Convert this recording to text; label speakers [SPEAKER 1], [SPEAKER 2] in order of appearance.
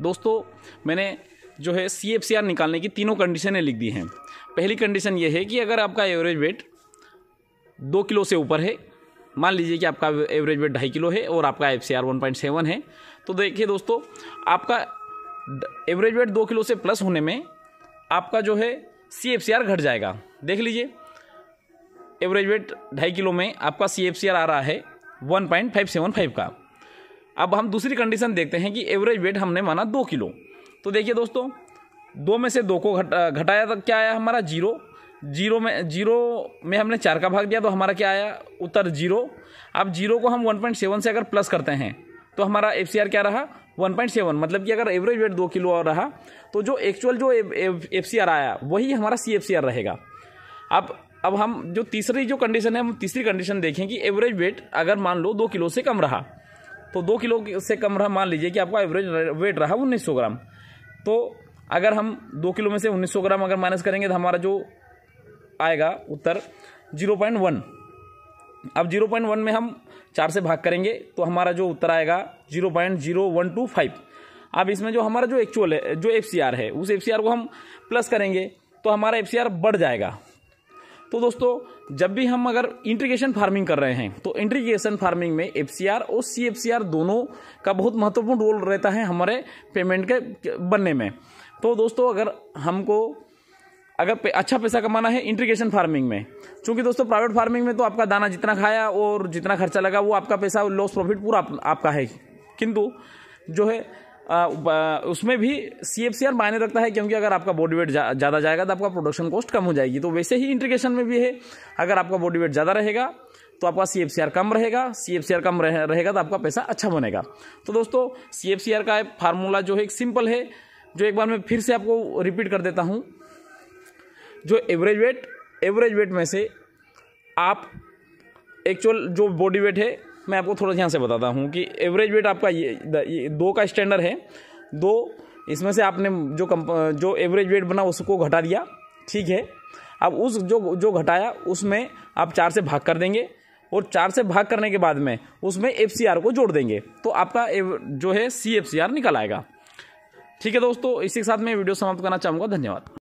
[SPEAKER 1] दोस्तों मैंने जो है सी एफ सी आर निकालने की तीनों कंडीशनें लिख दी हैं पहली कंडीशन ये है कि अगर आपका एवरेज वेट दो किलो से ऊपर है मान लीजिए कि आपका एवरेज वेट ढाई किलो है और आपका F C R one point seven है तो देखिए दोस्तों आपका एवरेज वेट दो किलो से प्लस होने में आपका जो है सी एफ सी आर घट जाएगा देख लीजिए एवरेज वेट ढाई किलो में आपका सी एफ सी आर आ रहा है one point five seven five का अब हम दूसरी कंडीशन देखते हैं कि एवरेज वेट हमने माना दो किलो तो देखिए दोस्तों दो में से दो को घट घटाया तो क्या आया हमारा जीरो जीरो में जीरो में हमने चार का भाग दिया तो हमारा क्या आया उत्तर जीरो अब जीरो को हम 1.7 से अगर प्लस करते हैं तो हमारा एफ क्या रहा 1.7 मतलब कि अगर एवरेज वेट दो किलो और रहा तो जो एक्चुअल जो एफ आया वही हमारा सी एफ रहेगा अब अब हम जो तीसरी जो कंडीशन है हम तीसरी कंडीशन देखें कि एवरेज वेट अगर मान लो दो किलो से कम रहा तो दो किलो से कम रहा मान लीजिए कि आपका एवरेज वेट रहा उन्नीस सौ ग्राम तो अगर हम दो किलो में से उन्नीस सौ ग्राम अगर माइनस करेंगे तो हमारा जो आएगा उत्तर जीरो पॉइंट वन अब जीरो पॉइंट वन में हम चार से भाग करेंगे तो हमारा जो उत्तर आएगा zero point zero one two five अब इसमें जो हमारा जो एक्चुअल है जो एफ है उस एफ को हम प्लस करेंगे तो हमारा एफ बढ़ जाएगा तो दोस्तों जब भी हम अगर इंट्रीगेशन फार्मिंग कर रहे हैं तो इंट्रीगेशन फार्मिंग में एफ और सी दोनों का बहुत महत्वपूर्ण रोल रहता है हमारे पेमेंट के बनने में तो दोस्तों अगर हमको अगर अच्छा पैसा कमाना है इंट्रीगेशन फार्मिंग में क्योंकि दोस्तों प्राइवेट फार्मिंग में तो आपका दाना जितना खाया और जितना खर्चा लगा वो आपका पैसा लॉस प्रॉफिट पूरा आप, आपका है किंतु जो है उसमें भी सी एफ सी आर मायने रखता है क्योंकि अगर आपका बॉडी वेट ज़्यादा जाएगा तो आपका प्रोडक्शन कॉस्ट कम हो जाएगी तो वैसे ही इंटीग्रेशन में भी है अगर आपका बॉडी वेट ज़्यादा रहेगा तो आपका सी एफ सी आर कम रहेगा सी एफ सी आर कम रहेगा तो आपका पैसा अच्छा बनेगा तो दोस्तों सी एफ सी आर का फार्मूला जो है एक सिंपल है जो एक बार मैं फिर से आपको रिपीट कर देता हूँ जो एवरेज वेट एवरेज वेट में से आप एक्चुअल जो बॉडी वेट है मैं आपको थोड़ा ध्यान से बताता हूँ कि एवरेज वेट आपका ये, ये दो का स्टैंडर्ड है दो इसमें से आपने जो कम जो एवरेज वेट बना उसको घटा दिया ठीक है अब उस जो जो घटाया उसमें आप चार से भाग कर देंगे और चार से भाग करने के बाद में उसमें एफ को जोड़ देंगे तो आपका जो है सी निकल आएगा ठीक है दोस्तों इसी के साथ मैं वीडियो समाप्त करना चाहूँगा धन्यवाद